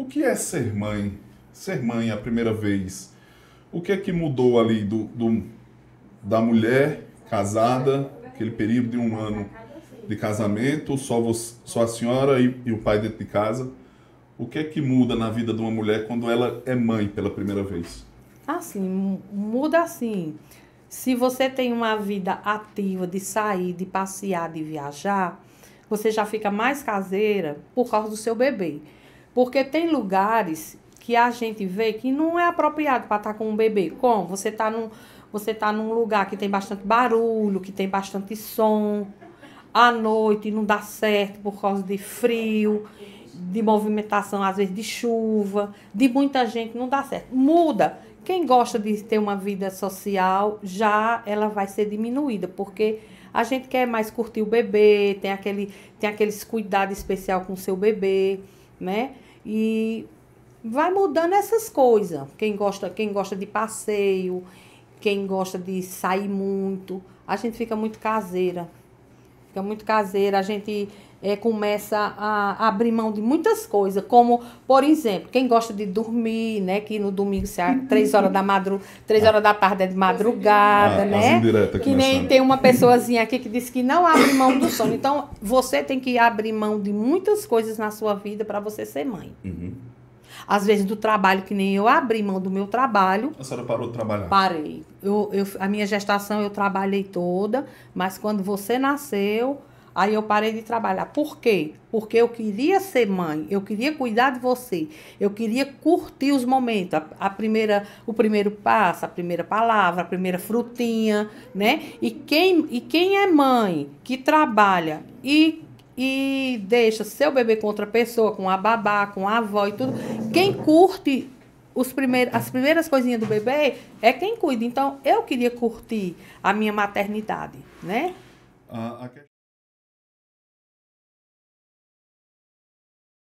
O que é ser mãe? Ser mãe a primeira vez. O que é que mudou ali do, do da mulher casada, aquele período de um ano de casamento, só, você, só a senhora e, e o pai dentro de casa? O que é que muda na vida de uma mulher quando ela é mãe pela primeira vez? Assim, muda assim. Se você tem uma vida ativa de sair, de passear, de viajar, você já fica mais caseira por causa do seu bebê. Porque tem lugares que a gente vê que não é apropriado para estar tá com um bebê. Como? Você está num, você tá num lugar que tem bastante barulho, que tem bastante som, à noite não dá certo por causa de frio, de movimentação, às vezes de chuva, de muita gente, não dá certo. Muda. Quem gosta de ter uma vida social, já ela vai ser diminuída, porque a gente quer mais curtir o bebê, tem, aquele, tem aqueles cuidados especial com o seu bebê né? E vai mudando essas coisas. Quem gosta, quem gosta de passeio, quem gosta de sair muito, a gente fica muito caseira. Fica muito caseira, a gente é, começa a abrir mão de muitas coisas, como, por exemplo, quem gosta de dormir, né? Que no domingo, se três horas da madru três horas da tarde é de madrugada, ah, né? Que nem tem uma pessoazinha aqui que diz que não abre mão do sono. Então, você tem que abrir mão de muitas coisas na sua vida para você ser mãe. Uhum. Às vezes do trabalho, que nem eu abri mão do meu trabalho. A senhora parou de trabalhar? Parei. Eu, eu, a minha gestação eu trabalhei toda, mas quando você nasceu, Aí eu parei de trabalhar. Por quê? Porque eu queria ser mãe, eu queria cuidar de você, eu queria curtir os momentos, a, a, primeira, o primeiro passo, a primeira palavra, a primeira frutinha, né? E quem, e quem é mãe que trabalha e e deixa seu bebê com outra pessoa, com a babá, com a avó e tudo. Quem curte os primeiros, as primeiras coisinhas do bebê é quem cuida. Então, eu queria curtir a minha maternidade, né? Uh, ah, okay.